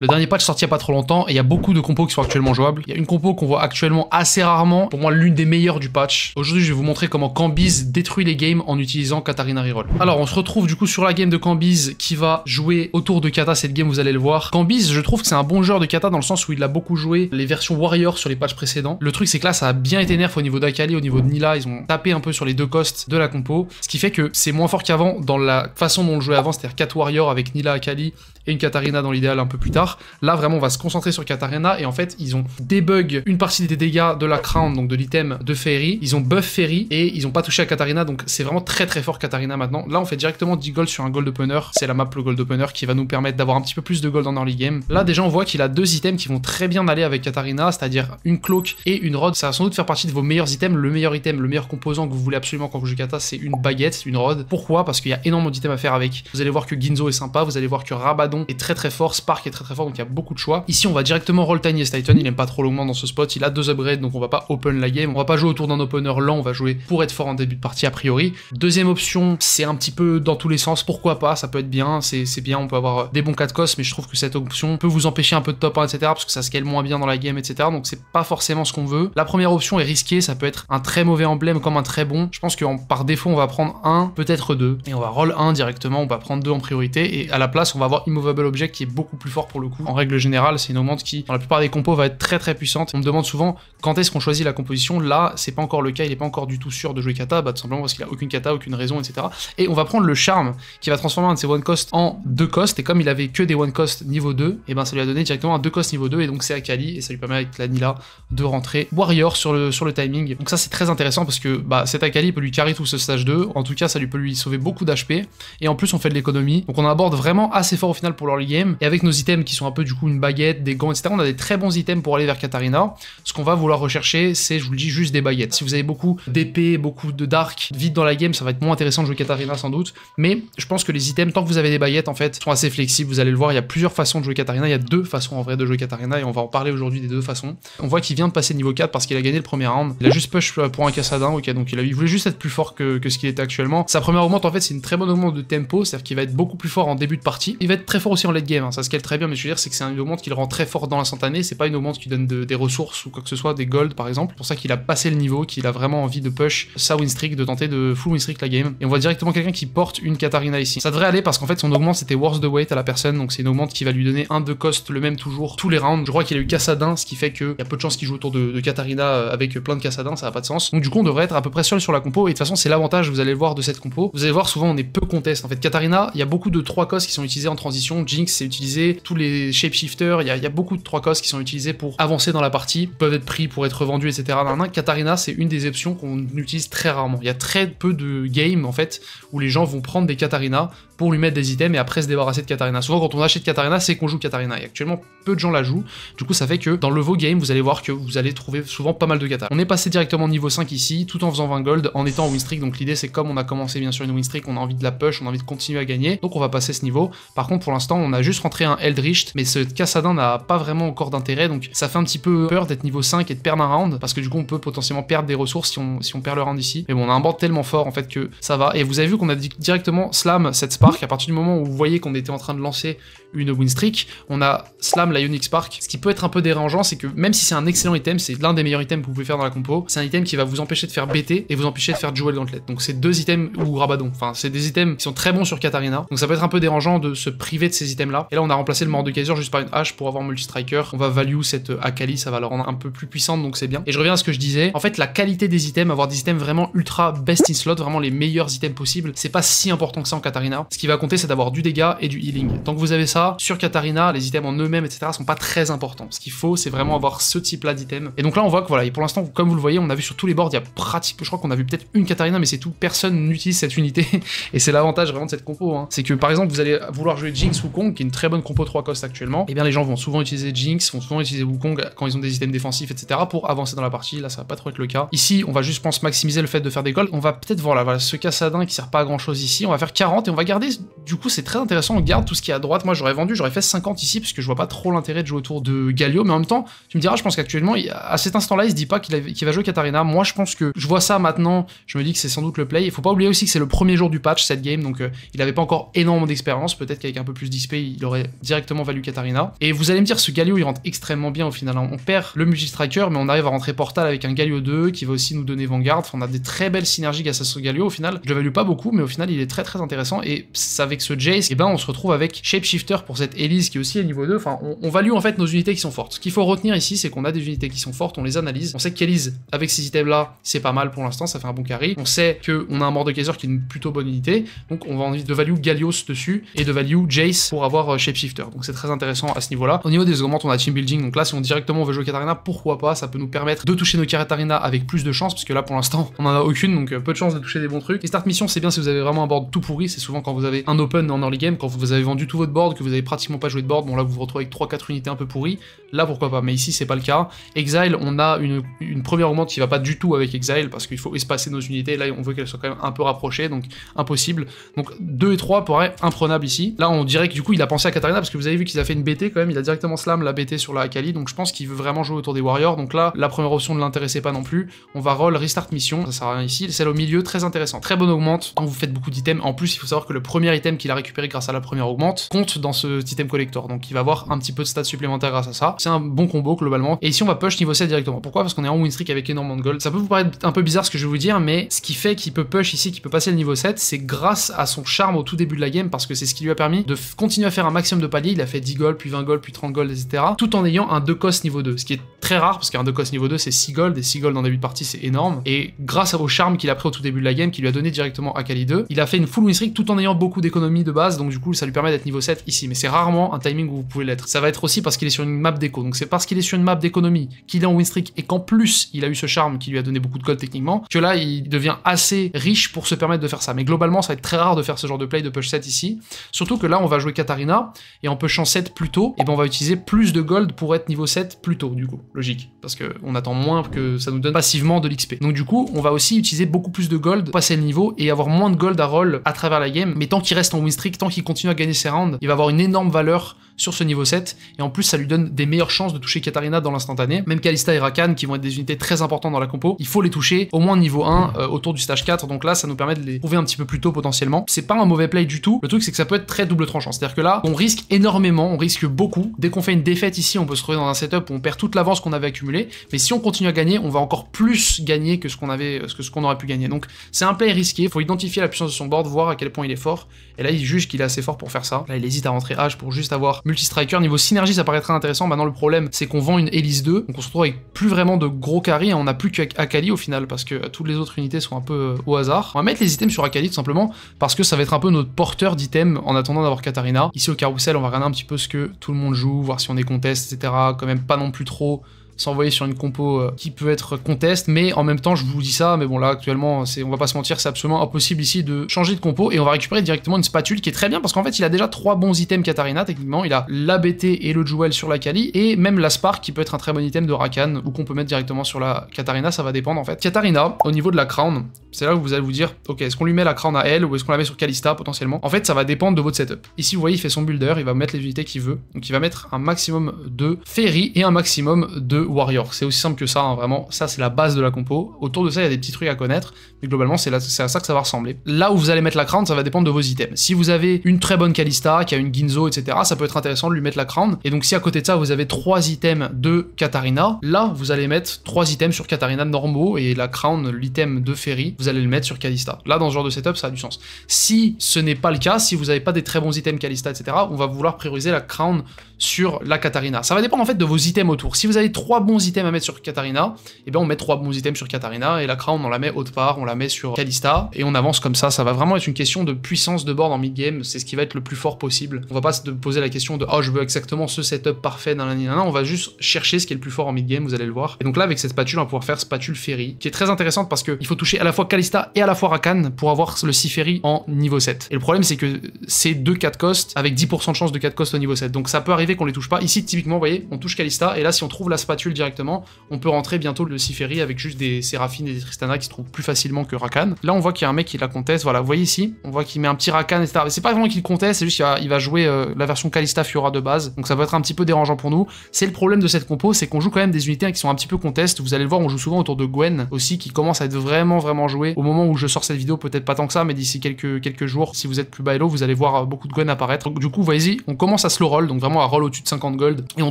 Le dernier patch sorti il n'y a pas trop longtemps et il y a beaucoup de compos qui sont actuellement jouables. Il y a une compo qu'on voit actuellement assez rarement, pour moi l'une des meilleures du patch. Aujourd'hui je vais vous montrer comment Cambiz détruit les games en utilisant Katarina Reroll. Alors on se retrouve du coup sur la game de Cambiz qui va jouer autour de Kata cette game, vous allez le voir. Cambiz je trouve que c'est un bon joueur de Kata dans le sens où il a beaucoup joué les versions Warrior sur les patchs précédents. Le truc c'est que là ça a bien été nerf au niveau d'Akali, au niveau de Nila, ils ont tapé un peu sur les deux costes de la compo. Ce qui fait que c'est moins fort qu'avant dans la façon dont on le jouait avant, c'est-à-dire 4 Warrior avec Nila, Akali et une Katarina dans l'idéal un peu plus tard. Là, vraiment, on va se concentrer sur Katarina et en fait, ils ont débug une partie des dégâts de la crown, donc de l'item de Ferry. Ils ont buff Ferry et ils ont pas touché à Katarina, donc c'est vraiment très très fort Katarina maintenant. Là, on fait directement 10 gold sur un gold opener. C'est la map le gold opener qui va nous permettre d'avoir un petit peu plus de gold en early game. Là, déjà, on voit qu'il a deux items qui vont très bien aller avec Katarina, c'est-à-dire une cloque et une rod. Ça va sans doute faire partie de vos meilleurs items. Le meilleur item, le meilleur composant que vous voulez absolument quand vous jouez Kata, c'est une baguette, une rod. Pourquoi Parce qu'il y a énormément d'items à faire avec. Vous allez voir que Ginzo est sympa, vous allez voir que Rabadon est très très fort, Spark est très très fort, donc il y a beaucoup de choix. Ici, on va directement roll Tiny Titan, il aime pas trop longuement dans ce spot, il a deux upgrades, donc on va pas open la game, on va pas jouer autour d'un opener lent, on va jouer pour être fort en début de partie a priori. Deuxième option, c'est un petit peu dans tous les sens, pourquoi pas, ça peut être bien, c'est bien, on peut avoir des bons cas de cos, mais je trouve que cette option peut vous empêcher un peu de top 1, etc., parce que ça scale moins bien dans la game, etc., donc c'est pas forcément ce qu'on veut. La première option est risquée, ça peut être un très mauvais emblème comme un très bon, je pense que par défaut, on va prendre un, peut-être deux, et on va roll 1 directement, on va prendre deux en priorité, et à la place, on va avoir Object qui est beaucoup plus fort pour le coup. En règle générale, c'est une augmente qui, dans la plupart des compos, va être très très puissante. On me demande souvent quand est-ce qu'on choisit la composition. Là, c'est pas encore le cas, il est pas encore du tout sûr de jouer kata, bah, tout simplement parce qu'il a aucune kata, aucune raison, etc. Et on va prendre le charme qui va transformer un de ses one cost en deux cost. Et comme il avait que des one cost niveau 2, et eh ben ça lui a donné directement un deux cost niveau 2. Et donc c'est Akali et ça lui permet avec la Nila de rentrer Warrior sur le, sur le timing. Donc ça c'est très intéressant parce que bah, cet Akali peut lui carry tout ce stage 2. En tout cas, ça lui peut lui sauver beaucoup d'HP. Et en plus, on fait de l'économie. Donc on aborde vraiment assez fort au final pour leur game. Et avec nos items qui sont un peu du coup une baguette, des gants, etc., on a des très bons items pour aller vers Katarina. Ce qu'on va vouloir rechercher, c'est, je vous le dis, juste des baguettes. Si vous avez beaucoup d'épées, beaucoup de dark, vite dans la game, ça va être moins intéressant de jouer Katarina sans doute. Mais je pense que les items, tant que vous avez des baguettes, en fait, sont assez flexibles. Vous allez le voir, il y a plusieurs façons de jouer Katarina. Il y a deux façons en vrai de jouer Katarina et on va en parler aujourd'hui des deux façons. On voit qu'il vient de passer niveau 4 parce qu'il a gagné le premier round. Il a juste push pour un cassadin, ok, donc il, a, voulait juste être plus fort que, ce qu'il était actuellement. Sa première augmente, en fait, c'est une très bonne augmente de tempo, c'est-à-dire qu'il va être beaucoup plus fort en début de partie. Il va être très fort aussi en late game, ça hein, ça scale très bien, mais je veux dire, c'est que c'est une augmente qui le rend très fort dans la l'instantané, c'est pas une augmente qui donne des ressources ou quoi que ce soit, des gold par exemple. pour ça qu'il a passé le niveau, qu'il a vraiment envie de push sa win streak, de tenter de full win streak la game. Et on voit directement quelqu'un qui porte une Katarina ici. Ça devrait aller parce qu'en fait, son augmente c'était worth the weight à la personne, donc c'est une augmente qui va lui donner un de cost le même toujours, tous les rounds. Je crois qu'il a eu Cassadin, ce qui fait qu'il y a peu de chances qu'il joue autour de, Katarina euh, avec plein de Cassadin, ça a pas de sens. Donc du coup, on devrait être à peu près seul sur la compo, et de toute façon, c'est l'avantage, vous allez le voir de cette compo. Vous allez voir, souvent on est peu contest. En fait, Katarina, il y a beaucoup de trois costs qui sont utilisés en transition Jinx c'est utilisé, tous les shapeshifters, il y, a beaucoup de trois cosses qui sont utilisés pour avancer dans la partie, peuvent être pris pour être vendus, etc. Katarina, c'est une des options qu'on utilise très rarement. Il y a très peu de games en fait où les gens vont prendre des Katarina pour lui mettre des items et après se débarrasser de Katarina. Souvent quand on achète Katarina, c'est qu'on joue Katarina et actuellement peu de gens la jouent. Du coup, ça fait que dans le vos game, vous allez voir que vous allez trouver souvent pas mal de Katarina. On est passé directement au niveau 5 ici tout en faisant 20 gold en étant en win streak. Donc l'idée c'est comme on a commencé bien sûr une win streak, on a envie de la push, on a envie de continuer à gagner. Donc on va passer ce niveau. Par contre pour on a juste rentré un Eldritch, mais ce Cassadin n'a pas vraiment encore d'intérêt, donc ça fait un petit peu peur d'être niveau 5 et de perdre un round, parce que du coup, on peut potentiellement perdre des ressources si on, perd le round ici. Mais bon, on a un board tellement fort en fait que ça va. Et vous avez vu qu'on a directement slam cette Spark, à partir du moment où vous voyez qu'on était en train de lancer une win streak, on a slam la Unique Spark. Ce qui peut être un peu dérangeant, c'est que même si c'est un excellent item, c'est l'un des meilleurs items que vous pouvez faire dans la compo, c'est un item qui va vous empêcher de faire BT et vous empêcher de faire Jewel Gauntlet. Donc c'est deux items ou Rabadon. Enfin, c'est des items qui sont très bons sur Katarina. Donc ça peut être un peu dérangeant de se priver de ces items là. Et là on a remplacé le mort de Mordekaiser juste par une hache pour avoir multi-striker. On va value cette euh, Akali, ça va la rendre un peu plus puissante donc c'est bien. Et je reviens à ce que je disais, en fait la qualité des items, avoir des items vraiment ultra best in slot, vraiment les meilleurs items possibles, c'est pas si important que ça en Katarina. Ce qui va compter c'est d'avoir du dégâts et du healing. Tant que vous avez ça, sur Katarina, les items en eux-mêmes etc sont pas très importants. Ce qu'il faut c'est vraiment avoir ce type là d'items. Et donc là on voit que voilà, et pour l'instant comme vous le voyez, on a vu sur tous les boards, il y a pratiquement, je crois qu'on a vu peut-être une Katarina mais c'est tout, personne n'utilise cette unité et c'est l'avantage vraiment de cette compo. Hein. C'est que par exemple vous allez vouloir jouer Jinx Wukong, qui est une très bonne compo 3 cost actuellement, et eh bien les gens vont souvent utiliser Jinx, vont souvent utiliser Wukong quand ils ont des items défensifs, etc. pour avancer dans la partie. Là, ça va pas trop être le cas. Ici, on va juste, pense, maximiser le fait de faire des golds. On va peut-être, voir voilà, ce cassadin qui sert pas à grand chose ici. On va faire 40 et on va garder, du coup, c'est très intéressant. On garde tout ce qui est à droite. Moi, j'aurais vendu, j'aurais fait 50 ici, parce que je vois pas trop l'intérêt de jouer autour de Galio. Mais en même temps, tu me diras, je pense qu'actuellement, à cet instant-là, il se dit pas qu'il va jouer Katarina. Moi, je pense que je vois ça maintenant. Je me dis que c'est sans doute le play. Il faut pas oublier aussi que c'est le premier jour du patch, cette game. Donc, euh, il avait pas encore énormément d'expérience. Peut-être qu'avec un peu plus Display, il aurait directement valu Katarina. Et vous allez me dire, ce Galio, il rentre extrêmement bien au final. Hein. On perd le Striker mais on arrive à rentrer Portal avec un Galio 2 qui va aussi nous donner Vanguard. on a des très belles synergies grâce à ce Galio au final. Je le value pas beaucoup, mais au final, il est très très intéressant. Et avec ce Jace, et eh ben, on se retrouve avec Shapeshifter pour cette Elise qui aussi est niveau 2. Enfin, on, value en fait nos unités qui sont fortes. Ce qu'il faut retenir ici, c'est qu'on a des unités qui sont fortes, on les analyse. On sait qu'Elise, avec ces items-là, c'est pas mal pour l'instant, ça fait un bon carry. On sait qu'on a un Mordekaiser qui est une plutôt bonne unité, donc on va envie de value Galios dessus et de value Jace pour avoir euh, shifter Donc c'est très intéressant à ce niveau-là. Au niveau des augmentes, on a Team Building. Donc là, si on directement veut jouer Katarina, pourquoi pas Ça peut nous permettre de toucher nos Katarina avec plus de chance, parce que là, pour l'instant, on en a aucune, donc euh, peu de chance de toucher des bons trucs. Les start missions, c'est bien si vous avez vraiment un board tout pourri. C'est souvent quand vous avez un open en early game, quand vous avez vendu tout votre board, que vous avez pratiquement pas joué de board. Bon, là, vous vous retrouvez avec 3-4 unités un peu pourries. Là, pourquoi pas Mais ici, c'est pas le cas. Exile, on a une, une première augmente qui va pas du tout avec Exile, parce qu'il faut espacer nos unités. Là, on veut qu'elles soient quand même un peu rapprochées, donc impossible. Donc 2 et 3 pourraient imprenable ici. Là, on dirait que du coup, il a pensé à Katarina parce que vous avez vu qu'il a fait une BT quand même. Il a directement slam la BT sur la Akali. Donc je pense qu'il veut vraiment jouer autour des Warriors. Donc là, la première option ne l'intéressait pas non plus. On va roll restart mission. Ça sert à rien ici. Celle au milieu, très intéressant. Très bonne augmente. Quand vous faites beaucoup d'items, en plus, il faut savoir que le premier item qu'il a récupéré grâce à la première augmente compte dans ce item collector. Donc il va avoir un petit peu de stats supplémentaires grâce à ça. C'est un bon combo globalement. Et ici, on va push niveau 7 directement. Pourquoi Parce qu'on est en win streak avec énormément de gold. Ça peut vous paraître un peu bizarre ce que je vais vous dire, mais ce qui fait qu'il peut push ici, qu'il peut passer le niveau 7, c'est grâce à son charme au tout début de la game parce que c'est ce qui lui a permis de continue à faire un maximum de paliers. Il a fait 10 gold puis 20 gold, puis 30 gold, etc. Tout en ayant un 2 cost niveau 2, ce qui est très rare parce qu'un 2 cost niveau 2 c'est 6 gold, et 6 gold en début de partie c'est énorme. Et grâce au charme qu'il a pris au tout début de la game, qui lui a donné directement à Kali 2, il a fait une full win streak tout en ayant beaucoup d'économies de base, donc du coup ça lui permet d'être niveau 7 ici. Mais c'est rarement un timing où vous pouvez l'être. Ça va être aussi parce qu'il est sur une map déco, donc c'est parce qu'il est sur une map d'économie qu'il est en win streak et qu'en plus il a eu ce charme qui lui a donné beaucoup de gold techniquement, que là il devient assez riche pour se permettre de faire ça. Mais globalement ça va être très rare de faire ce genre de play de push 7 ici, surtout que là on va jouer Katarina, et en pushant 7 plus tôt, et ben on va utiliser plus de gold pour être niveau 7 plus tôt, du coup. Logique. Parce que on attend moins que ça nous donne passivement de l'XP. Donc du coup, on va aussi utiliser beaucoup plus de gold, passer le niveau, et avoir moins de gold à roll à travers la game. Mais tant qu'il reste en win streak, tant qu'il continue à gagner ses rounds, il va avoir une énorme valeur sur ce niveau 7, et en plus ça lui donne des meilleures chances de toucher Katarina dans l'instantané, même Kalista et Rakan qui vont être des unités très importantes dans la compo, il faut les toucher au moins niveau 1 euh, autour du stage 4, donc là ça nous permet de les trouver un petit peu plus tôt potentiellement. C'est pas un mauvais play du tout, le truc c'est que ça peut être très double tranchant, c'est-à-dire que là on risque énormément, on risque beaucoup, dès qu'on fait une défaite ici on peut se retrouver dans un setup où on perd toute l'avance qu'on avait accumulée, mais si on continue à gagner, on va encore plus gagner que ce qu'on avait, que ce qu'on aurait pu gagner. Donc c'est un play risqué, il faut identifier la puissance de son board, voir à quel point il est fort, et là, il juge qu'il est assez fort pour faire ça. Là, il hésite à rentrer H pour juste avoir multi-striker. Niveau synergie, ça paraît très intéressant. Maintenant, le problème, c'est qu'on vend une hélice 2. Donc on se retrouve avec plus vraiment de gros carry. on n'a plus qu'Akali au final parce que toutes les autres unités sont un peu euh, au hasard. On va mettre les items sur Akali tout simplement parce que ça va être un peu notre porteur d'items en attendant d'avoir Katarina. Ici au carousel, on va regarder un petit peu ce que tout le monde joue, voir si on est contest, etc. Quand même pas non plus trop s'envoyer sur une compo euh, qui peut être contest, mais en même temps, je vous dis ça, mais bon là actuellement, c'est, on va pas se mentir, c'est absolument impossible ici de changer de compo et on va récupérer directement une spatule qui est très bien parce qu'en fait, il a déjà trois bons items Katarina techniquement, il a la BT et le Jewel sur la Kali et même la Spark qui peut être un très bon item de Rakan ou qu'on peut mettre directement sur la Katarina, ça va dépendre en fait. Katarina, au niveau de la Crown, c'est là où vous allez vous dire, ok, est-ce qu'on lui met la Crown à elle ou est-ce qu'on la met sur Kalista potentiellement En fait, ça va dépendre de votre setup. Ici, vous voyez, il fait son builder, il va mettre les unités qu'il veut, donc il va mettre un maximum de Ferry et un maximum de Warrior. C'est aussi simple que ça, hein, vraiment. Ça, c'est la base de la compo. Autour de ça, il y a des petits trucs à connaître, mais globalement, c'est à ça que ça va ressembler. Là où vous allez mettre la crown, ça va dépendre de vos items. Si vous avez une très bonne Kalista, qui a une Ginzo, etc., ça peut être intéressant de lui mettre la crown. Et donc, si à côté de ça, vous avez trois items de Katarina, là, vous allez mettre trois items sur Katarina normaux et la crown, l'item de Ferry, vous allez le mettre sur Kalista. Là, dans ce genre de setup, ça a du sens. Si ce n'est pas le cas, si vous n'avez pas des très bons items Kalista, etc., on va vouloir prioriser la crown sur la Katarina. Ça va dépendre en fait de vos items autour. Si vous avez trois bons items à mettre sur Katarina, et eh bien on met trois bons items sur Katarina, et la Crown on la met autre part, on la met sur Kalista, et on avance comme ça. Ça va vraiment être une question de puissance de board en mid-game, c'est ce qui va être le plus fort possible. On va pas se poser la question de oh je veux exactement ce setup parfait, nan, on va juste chercher ce qui est le plus fort en mid-game, vous allez le voir. Et donc là avec cette spatule, on va pouvoir faire spatule ferry, qui est très intéressante parce qu'il faut toucher à la fois Kalista et à la fois Rakan pour avoir le Ferry en niveau 7. Et le problème c'est que c'est deux 4 cost avec 10% de chance de 4 cost au niveau 7, donc ça peut arriver qu'on les touche pas. Ici typiquement, vous voyez, on touche Kalista, et là si on trouve la spatule directement, on peut rentrer bientôt le Siferi avec juste des Séraphine et des Tristana qui se trouvent plus facilement que Rakan. Là, on voit qu'il y a un mec qui la conteste, voilà, vous voyez ici, on voit qu'il met un petit Rakan, etc. C'est pas vraiment qu'il conteste, c'est juste qu'il va, jouer euh, la version Kalista Fiora de base, donc ça va être un petit peu dérangeant pour nous. C'est le problème de cette compo, c'est qu'on joue quand même des unités qui sont un petit peu contestes, vous allez le voir, on joue souvent autour de Gwen aussi, qui commence à être vraiment vraiment joué Au moment où je sors cette vidéo, peut-être pas tant que ça, mais d'ici quelques, quelques jours, si vous êtes plus bailo, vous allez voir euh, beaucoup de Gwen apparaître. du coup, voyez-y, on commence à slow roll, donc vraiment à roll au-dessus de 50 gold, et on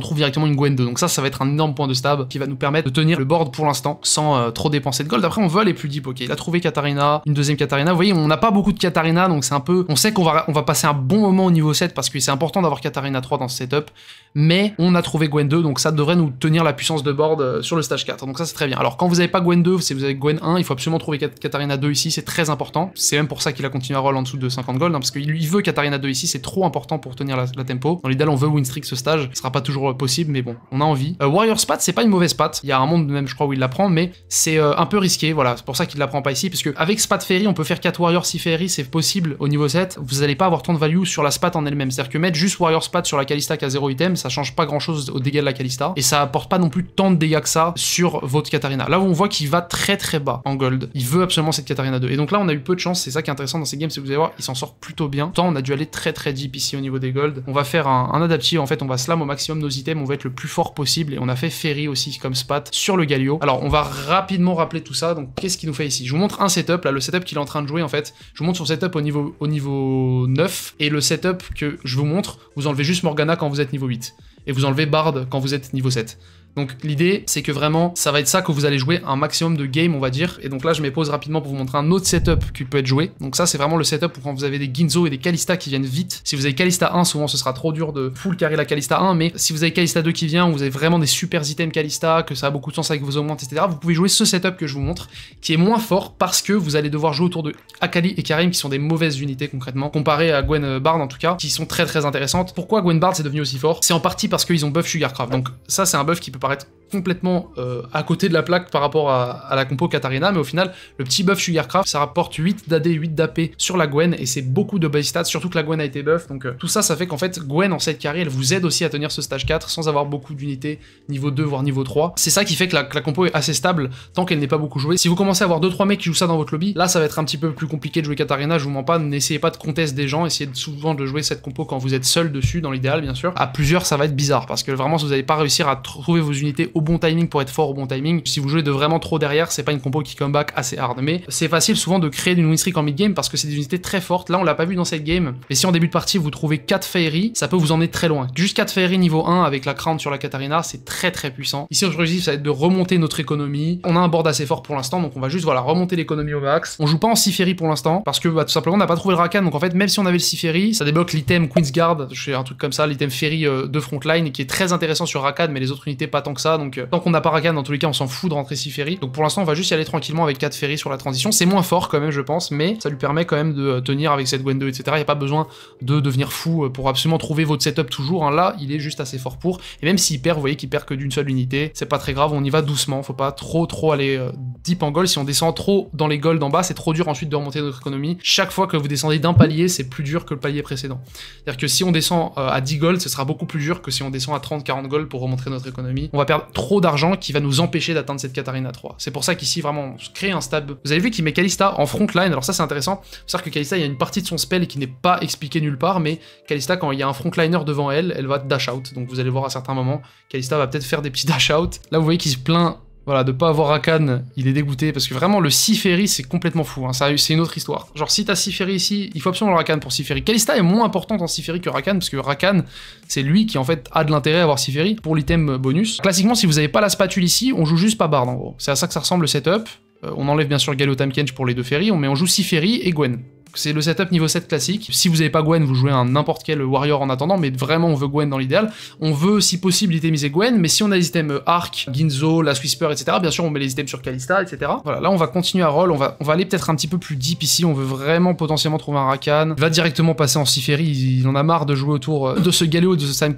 trouve directement une Gwen 2. Donc ça, ça va être un énorme de stab qui va nous permettre de tenir le board pour l'instant sans euh, trop dépenser de gold. Après, on veut aller plus deep, ok. Il a trouvé Katarina, une deuxième Katarina. Vous voyez, on n'a pas beaucoup de Katarina, donc c'est un peu... On sait qu'on va, on va passer un bon moment au niveau 7 parce que c'est important d'avoir Katarina 3 dans ce setup, mais on a trouvé Gwen 2, donc ça devrait nous tenir la puissance de board euh, sur le stage 4. Donc ça, c'est très bien. Alors, quand vous n'avez pas Gwen 2, si vous avez Gwen 1, il faut absolument trouver Katarina 2 ici, c'est très important. C'est même pour ça qu'il a continué à roll en dessous de 50 gold, hein, parce qu'il veut Katarina 2 ici, c'est trop important pour tenir la, tempo. Dans l'idéal, on veut win streak ce stage. Ce sera pas toujours euh, possible, mais bon, on a envie. Warriors c'est pas une mauvaise patte. Il y a un monde même, je crois, où il la prend, mais c'est euh, un peu risqué. Voilà, c'est pour ça qu'il la prend pas ici, parce que avec Spat Ferry, on peut faire 4 Warriors si Ferry, c'est possible au niveau 7. Vous n'allez pas avoir tant de value sur la spat en elle-même. C'est-à-dire que mettre juste Warrior Spat sur la Kalista qui a 0 item, ça change pas grand-chose au dégâts de la Kalista, et ça apporte pas non plus tant de dégâts que ça sur votre Katarina. Là, on voit qu'il va très très bas en gold. Il veut absolument cette Katarina 2. Et donc là, on a eu peu de chance, c'est ça qui est intéressant dans ces games, c'est vous allez voir, il s'en sort plutôt bien. Tant on a dû aller très très deep ici au niveau des gold. On va faire un, un en fait, on va slam au maximum nos items, on va être le plus fort possible, et on a fait ferry aussi comme spat sur le Galio. Alors on va rapidement rappeler tout ça. Donc qu'est-ce qu'il nous fait ici Je vous montre un setup, là le setup qu'il est en train de jouer en fait. Je vous montre son setup au niveau, au niveau 9 et le setup que je vous montre, vous enlevez juste Morgana quand vous êtes niveau 8 et vous enlevez Bard quand vous êtes niveau 7. Donc l'idée, c'est que vraiment, ça va être ça que vous allez jouer un maximum de game, on va dire. Et donc là, je mets pause rapidement pour vous montrer un autre setup qui peut être joué. Donc ça, c'est vraiment le setup pour quand vous avez des Ginzo et des Kalista qui viennent vite. Si vous avez Kalista 1, souvent ce sera trop dur de full carry la Kalista 1, mais si vous avez Kalista 2 qui vient, vous avez vraiment des supers items Kalista, que ça a beaucoup de sens avec vos augmentes, etc. Vous pouvez jouer ce setup que je vous montre, qui est moins fort parce que vous allez devoir jouer autour de Akali et Karim, qui sont des mauvaises unités concrètement, comparé à Gwen Bard en tout cas, qui sont très très intéressantes. Pourquoi Gwen Bard c'est devenu aussi fort C'est en partie parce qu'ils ont buff Sugarcraft. Donc ça, c'est un buff qui peut paraître complètement euh, à côté de la plaque par rapport à, la compo Katarina, mais au final, le petit buff Sugarcraft, ça rapporte 8 d'AD, 8 d'AP sur la Gwen, et c'est beaucoup de base stats, surtout que la Gwen a été buff, donc euh, tout ça, ça fait qu'en fait, Gwen en cette carré, elle vous aide aussi à tenir ce stage 4 sans avoir beaucoup d'unités niveau 2, voire niveau 3. C'est ça qui fait que la, compo est assez stable tant qu'elle n'est pas beaucoup jouée. Si vous commencez à avoir 2-3 mecs qui jouent ça dans votre lobby, là, ça va être un petit peu plus compliqué de jouer Katarina, je vous mens pas, n'essayez pas de contester des gens, essayez souvent de jouer cette compo quand vous êtes seul dessus, dans l'idéal, bien sûr. À plusieurs, ça va être bizarre, parce que vraiment, vous n'allez pas réussir à trouver vos unités bon timing pour être fort au bon timing. Si vous jouez de vraiment trop derrière, c'est pas une compo qui comeback assez hard. Mais c'est facile souvent de créer une win streak en mid game parce que c'est des unités très fortes. Là, on l'a pas vu dans cette game. Mais si en début de partie vous trouvez 4 Fairy, ça peut vous emmener très loin. Juste 4 Fairy niveau 1 avec la crown sur la Katarina, c'est très très puissant. Ici, notre ça va être de remonter notre économie. On a un board assez fort pour l'instant, donc on va juste voilà remonter l'économie au max. On joue pas en fairy pour l'instant parce que bah, tout simplement on n'a pas trouvé le Rakan. Donc en fait, même si on avait le fairy ça débloque l'item Queen's Guard, je fais un truc comme ça, l'item fairy euh, de frontline qui est très intéressant sur Rakan, mais les autres unités pas tant que ça donc euh, tant qu'on n'a pas Rakan, dans tous les cas, on s'en fout de rentrer 6 ferries. Donc pour l'instant, on va juste y aller tranquillement avec 4 ferries sur la transition. C'est moins fort quand même, je pense, mais ça lui permet quand même de euh, tenir avec cette Gwen 2, etc. Il n'y a pas besoin de devenir fou euh, pour absolument trouver votre setup toujours. Hein. Là, il est juste assez fort pour. Et même s'il perd, vous voyez qu'il perd que d'une seule unité, c'est pas très grave, on y va doucement. Faut pas trop, trop aller deep en gold. Si on descend trop dans les golds d'en bas, c'est trop dur ensuite de remonter notre économie. Chaque fois que vous descendez d'un palier, c'est plus dur que le palier précédent. C'est-à-dire que si on descend à 10 golds, ce sera beaucoup plus dur que si on descend à 30, 40 golds pour remonter notre économie. On va perdre trop d'argent qui va nous empêcher d'atteindre cette Katarina 3. C'est pour ça qu'ici, vraiment, on se crée un stab. Vous avez vu qu'il met Kalista en front line, alors ça c'est intéressant. cest à que Kalista, il y a une partie de son spell qui n'est pas expliquée nulle part, mais Kalista, quand il y a un frontliner devant elle, elle va dash out. Donc vous allez voir à certains moments, Kalista va peut-être faire des petits dash out. Là, vous voyez qu'il se plaint voilà, de pas avoir Rakan, il est dégoûté, parce que vraiment, le Siferi, c'est complètement fou, hein. c'est une autre histoire. Genre, si t'as Siferi ici, il faut absolument le Rakan pour Siferi. Kalista est moins importante en Siferi que Rakan, parce que Rakan, c'est lui qui, en fait, a de l'intérêt à avoir Siferi pour l'item bonus. Classiquement, si vous n'avez pas la spatule ici, on joue juste pas Bard, en gros. C'est à ça que ça ressemble le setup. Euh, on enlève bien sûr Gallo Tamkench pour les deux ferries, mais on joue Siferi et Gwen. C'est le setup niveau 7 classique. Si vous n'avez pas Gwen, vous jouez un n'importe quel warrior en attendant, mais vraiment on veut Gwen dans l'idéal. On veut si possible itemiser Gwen, mais si on a les items Arc, Ginzo, la Whisper, etc., bien sûr on met les items sur Kalista, etc. Voilà, là on va continuer à roll, on va, on va aller peut-être un petit peu plus deep ici, on veut vraiment potentiellement trouver un Rakan. Il va directement passer en Siferi, il, en a marre de jouer autour euh, de ce Galio de ce Sam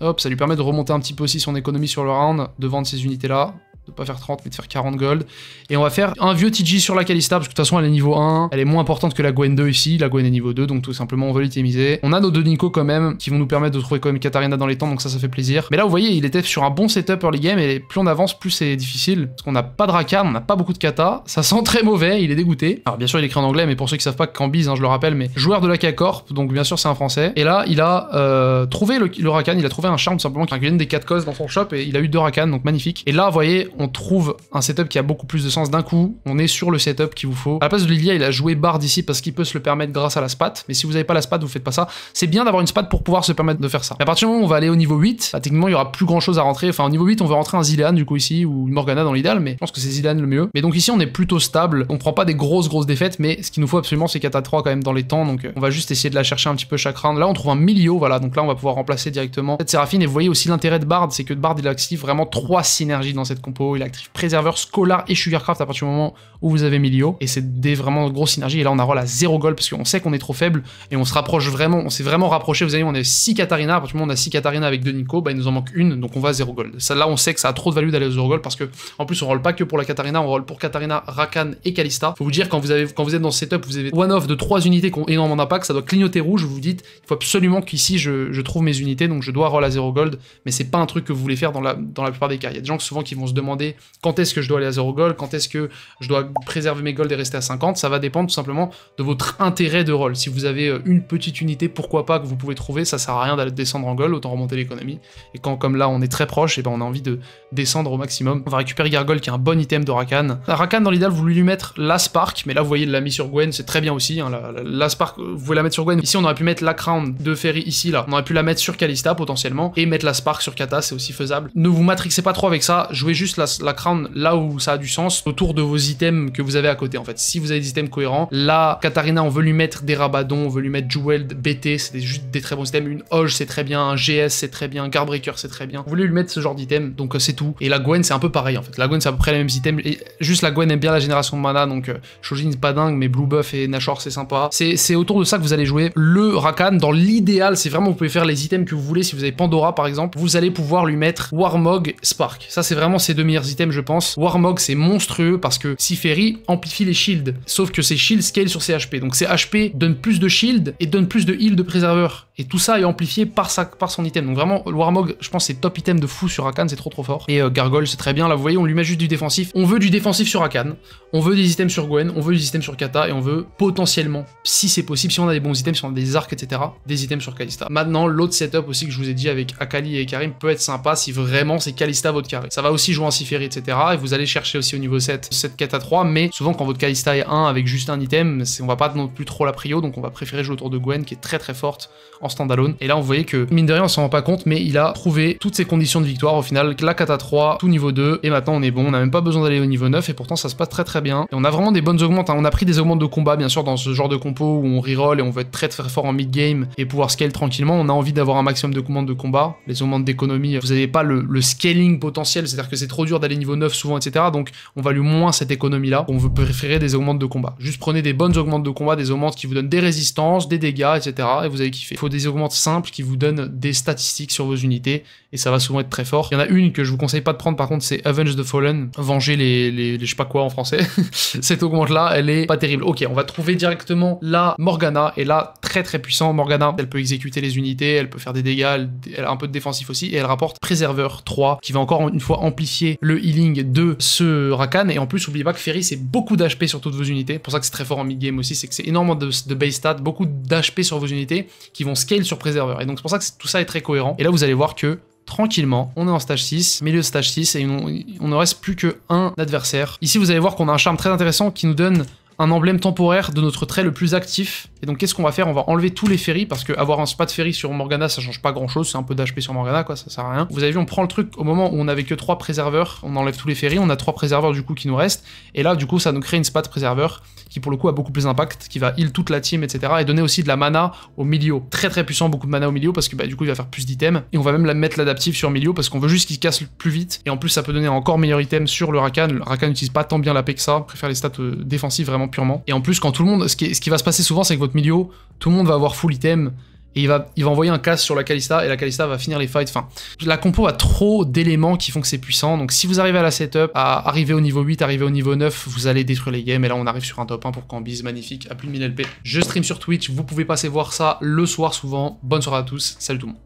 Hop, ça lui permet de remonter un petit peu aussi son économie sur le round, de vendre ces unités là de pas faire 30 mais de faire 40 gold. Et on va faire un vieux TG sur la Kalista parce que de toute façon elle est niveau 1, elle est moins importante que la Gwen 2 ici, la Gwen est niveau 2 donc tout simplement on veut l'itemiser. On a nos deux Nico quand même qui vont nous permettre de trouver quand même Katarina dans les temps donc ça ça fait plaisir. Mais là vous voyez il était sur un bon setup early game et plus on avance plus c'est difficile parce qu'on n'a pas de Rakan, on n'a pas beaucoup de Kata, ça sent très mauvais, il est dégoûté. Alors bien sûr il est écrit en anglais mais pour ceux qui savent pas Cambise hein, je le rappelle mais joueur de la k donc bien sûr c'est un français. Et là il a euh, trouvé le, Rakan, il a trouvé un charme tout simplement qui vient des 4 causes dans son shop et il a eu deux Rakan donc magnifique. Et là vous voyez on trouve un setup qui a beaucoup plus de sens d'un coup. On est sur le setup qu'il vous faut. À la place de Lilia, il a joué Bard ici parce qu'il peut se le permettre grâce à la spat. Mais si vous n'avez pas la spat, vous faites pas ça. C'est bien d'avoir une spat pour pouvoir se permettre de faire ça. Et à partir du moment où on va aller au niveau 8, bah, techniquement, il y aura plus grand chose à rentrer. Enfin, au niveau 8, on veut rentrer un Zilean du coup ici ou une Morgana dans l'idéal, mais je pense que c'est Zilean le mieux. Mais donc ici, on est plutôt stable. On prend pas des grosses, grosses défaites, mais ce qu'il nous faut absolument, c'est à 3 quand même dans les temps. Donc euh, on va juste essayer de la chercher un petit peu chaque round. Là, on trouve un Milio, voilà. Donc là, on va pouvoir remplacer directement cette Séraphine. Et vous voyez aussi l'intérêt de Bard, c'est que Bard, il active vraiment trois synergies dans cette compo il active Préserveur, Scolar et Sugarcraft à partir du moment où vous avez Milio. Et c'est des vraiment grosses synergies. Et là, on a roll à 0 gold parce qu'on sait qu'on est trop faible et on se rapproche vraiment, on s'est vraiment rapproché. Vous vu on a 6 Katarina. À partir du moment où on a 6 Katarina avec 2 Nico, bah, il nous en manque une, donc on va à 0 gold. celle là, on sait que ça a trop de value d'aller à 0 gold parce que, en plus, on roll pas que pour la Katarina, on roll pour Katarina, Rakan et Kalista. Faut vous dire, quand vous, avez, quand vous êtes dans ce setup, vous avez one-off de 3 unités qui ont énormément d'impact, ça doit clignoter rouge. Vous vous dites, il faut absolument qu'ici je, trouve mes unités, donc je dois roll à 0 gold, mais c'est pas un truc que vous voulez faire dans la, dans la plupart des cas. Il y a des gens souvent qui vont se demander quand est-ce que je dois aller à 0 gold quand est-ce que je dois préserver mes gold et rester à 50. Ça va dépendre tout simplement de votre intérêt de rôle. Si vous avez euh, une petite unité, pourquoi pas, que vous pouvez trouver, ça sert à rien d'aller descendre en gold autant remonter l'économie. Et quand, comme là, on est très proche, et eh ben on a envie de descendre au maximum. On va récupérer Gargol qui est un bon item de Rakan. Rakan, dans l'idéal, vous voulez lui mettre la Spark, mais là, vous voyez, l'a mis sur Gwen, c'est très bien aussi. Hein, la, Spark, euh, vous voulez la mettre sur Gwen. Ici, on aurait pu mettre la Crown de Ferry ici, là. On aurait pu la mettre sur Kalista potentiellement, et mettre la Spark sur Kata, c'est aussi faisable. Ne vous matrixez pas trop avec ça, jouez juste la la, crown là où ça a du sens, autour de vos items que vous avez à côté en fait. Si vous avez des items cohérents, là, Katarina, on veut lui mettre des rabadons, on veut lui mettre Jeweled, BT, c'est juste des très bons items. Une Hoge, c'est très bien, un GS, c'est très bien, Garbreaker, c'est très bien. Vous voulez lui mettre ce genre d'items, donc euh, c'est tout. Et la Gwen, c'est un peu pareil en fait. La Gwen, c'est à peu près les mêmes items. Et juste la Gwen aime bien la génération de mana, donc euh, c'est pas dingue, mais Blue Buff et Nashor, c'est sympa. C'est autour de ça que vous allez jouer. Le Rakan, dans l'idéal, c'est vraiment, vous pouvez faire les items que vous voulez. Si vous avez Pandora par exemple, vous allez pouvoir lui mettre Warmog, Spark. Ça, c'est vraiment ces deux items, je pense. Warmog, c'est monstrueux parce que Siferi amplifie les shields. Sauf que ses shields scale sur ses HP. Donc ses HP donnent plus de shields et donnent plus de heal de préserveur. Et tout ça est amplifié par, sa, par son item. Donc vraiment, Warmog, je pense, c'est top item de fou sur Akan, c'est trop trop fort. Et euh, Gargoyle, c'est très bien. Là, vous voyez, on lui met juste du défensif. On veut du défensif sur Akan, on veut des items sur Gwen, on veut des items sur Kata, et on veut potentiellement, si c'est possible, si on a des bons items, si on a des arcs, etc., des items sur Kalista. Maintenant, l'autre setup aussi que je vous ai dit avec Akali et Karim peut être sympa si vraiment c'est Kalista votre carré. Ça va aussi jouer en etc. Et vous allez chercher aussi au niveau 7 cette quête à 3, mais souvent quand votre Kalista est 1 avec juste un item, on va pas non plus trop la prio, donc on va préférer jouer autour de Gwen qui est très très forte en standalone. Et là, on voyez que, mine de rien, on s'en rend pas compte, mais il a trouvé toutes ses conditions de victoire au final, la cata 3, tout niveau 2, et maintenant on est bon, on n'a même pas besoin d'aller au niveau 9, et pourtant ça se passe très très bien. Et on a vraiment des bonnes augmentes, hein. on a pris des augmentes de combat, bien sûr, dans ce genre de compo où on reroll et on veut être très très fort en mid-game et pouvoir scale tranquillement, on a envie d'avoir un maximum de commandes de combat, les augmentes d'économie, vous n'avez pas le, le, scaling potentiel, c'est-à-dire que c'est trop dur d'aller niveau 9 souvent, etc. Donc on value moins cette économie-là. On veut préférer des augmentes de combat. Juste prenez des bonnes augmentes de combat, des augmentes qui vous donnent des résistances, des dégâts, etc. Et vous allez kiffer. Il faut des augmentes simples qui vous donnent des statistiques sur vos unités et ça va souvent être très fort. Il y en a une que je vous conseille pas de prendre par contre, c'est Avenge the Fallen, venger les, les, je sais pas quoi en français. Cette augmente-là, elle est pas terrible. Ok, on va trouver directement la Morgana et là, très très puissant Morgana. Elle peut exécuter les unités, elle peut faire des dégâts, elle, elle a un peu de défensif aussi et elle rapporte Préserveur 3 qui va encore une fois amplifier le healing de ce Rakan. Et en plus, n'oubliez pas que Ferry, c'est beaucoup d'HP sur toutes vos unités. Pour ça que c'est très fort en mid-game aussi, c'est que c'est énormément de, base stats, beaucoup d'HP sur vos unités qui vont scale sur Preserver Et donc, c'est pour ça que tout ça est très cohérent. Et là, vous allez voir que tranquillement. On est en stage 6, milieu de stage 6, et on, ne reste plus que un adversaire. Ici, vous allez voir qu'on a un charme très intéressant qui nous donne un emblème temporaire de notre trait le plus actif et donc qu'est-ce qu'on va faire On va enlever tous les ferries parce que avoir un spa de ferry sur Morgana ça change pas grand chose, c'est un peu d'HP sur Morgana quoi, ça sert à rien. Vous avez vu on prend le truc au moment où on avait que trois préserveurs, on enlève tous les ferries, on a trois préserveurs du coup qui nous restent, et là du coup ça nous crée une spa de préserveur qui pour le coup a beaucoup plus d'impact, qui va heal toute la team etc. et donner aussi de la mana au milieu, très très puissant, beaucoup de mana au milieu parce que bah, du coup il va faire plus d'items, et on va même la mettre l'adaptif sur milieu parce qu'on veut juste qu'il casse plus vite, et en plus ça peut donner encore meilleur item sur le Rakan, le Rakan n'utilise pas tant bien la P que ça, préfère les stats euh, défensives vraiment purement, et en plus quand tout le monde, ce qui, ce qui va se passer souvent c'est que votre milieu, tout le monde va avoir full item et il va, il va envoyer un casse sur la Kalista et la Kalista va finir les fights. Enfin, la compo a trop d'éléments qui font que c'est puissant. Donc si vous arrivez à la setup, à arriver au niveau 8, arriver au niveau 9, vous allez détruire les games. Et là, on arrive sur un top 1 pour bise magnifique, à plus de 1000 LP. Je stream sur Twitch, vous pouvez passer voir ça le soir souvent. Bonne soirée à tous, salut tout le monde.